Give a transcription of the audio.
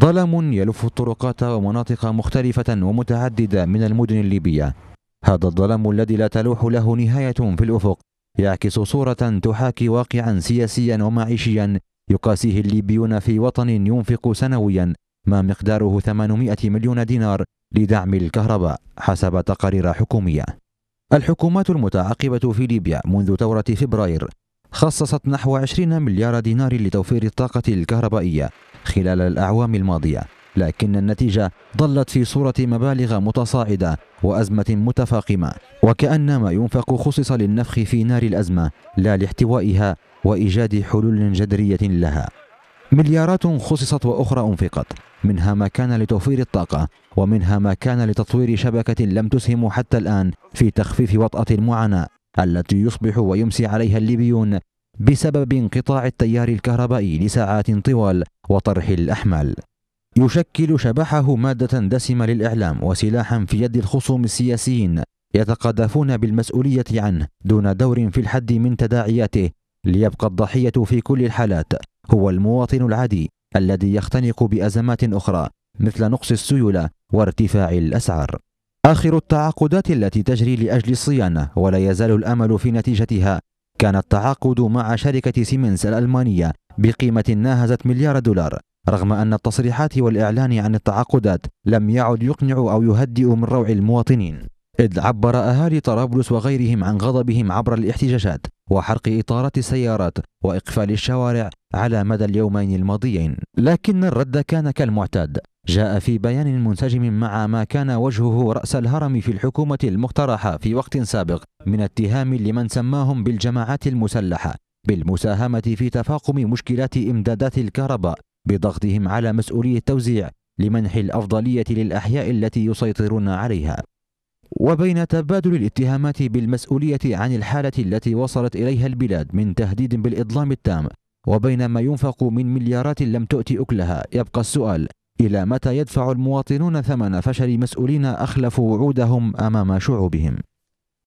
ظلم يلف الطرقات ومناطق مختلفة ومتعددة من المدن الليبية هذا الظلم الذي لا تلوح له نهاية في الأفق يعكس صورة تحاكي واقعا سياسيا ومعيشيا يقاسيه الليبيون في وطن ينفق سنويا ما مقداره 800 مليون دينار لدعم الكهرباء حسب تقارير حكومية الحكومات المتعاقبة في ليبيا منذ ثورة فبراير خصصت نحو 20 مليار دينار لتوفير الطاقة الكهربائية خلال الأعوام الماضية لكن النتيجة ظلت في صورة مبالغ متصاعدة وأزمة متفاقمة وكأن ما ينفق خصص للنفخ في نار الأزمة لا لاحتوائها وإيجاد حلول جذرية لها مليارات خصصت وأخرى أنفقت منها ما كان لتوفير الطاقة ومنها ما كان لتطوير شبكة لم تسهم حتى الآن في تخفيف وطأة المعاناة التي يصبح ويمسي عليها الليبيون بسبب انقطاع التيار الكهربائي لساعات طوال وطرح الأحمال يشكل شبحه مادة دسمة للإعلام وسلاحا في يد الخصوم السياسيين يتقاذفون بالمسؤولية عنه دون دور في الحد من تداعياته ليبقى الضحية في كل الحالات هو المواطن العادي الذي يختنق بأزمات أخرى مثل نقص السيولة وارتفاع الأسعار آخر التعاقدات التي تجري لأجل الصيانة ولا يزال الأمل في نتيجتها كان التعاقد مع شركة سيمنز الألمانية بقيمة ناهزت مليار دولار رغم أن التصريحات والإعلان عن التعاقدات لم يعد يقنع أو يهدئ من روع المواطنين إذ عبر أهالي طرابلس وغيرهم عن غضبهم عبر الاحتجاجات وحرق إطارات السيارات وإقفال الشوارع على مدى اليومين الماضيين لكن الرد كان كالمعتاد جاء في بيان منسجم مع ما كان وجهه رأس الهرم في الحكومة المقترحة في وقت سابق من اتهام لمن سماهم بالجماعات المسلحة بالمساهمة في تفاقم مشكلات إمدادات الكهرباء بضغطهم على مسؤولي التوزيع لمنح الأفضلية للأحياء التي يسيطرون عليها وبين تبادل الاتهامات بالمسؤولية عن الحالة التي وصلت إليها البلاد من تهديد بالإضلام التام وبين ما ينفق من مليارات لم تؤتي أكلها يبقى السؤال إلى متى يدفع المواطنون ثمن فشل مسؤولين أخلفوا وعودهم أمام شعوبهم؟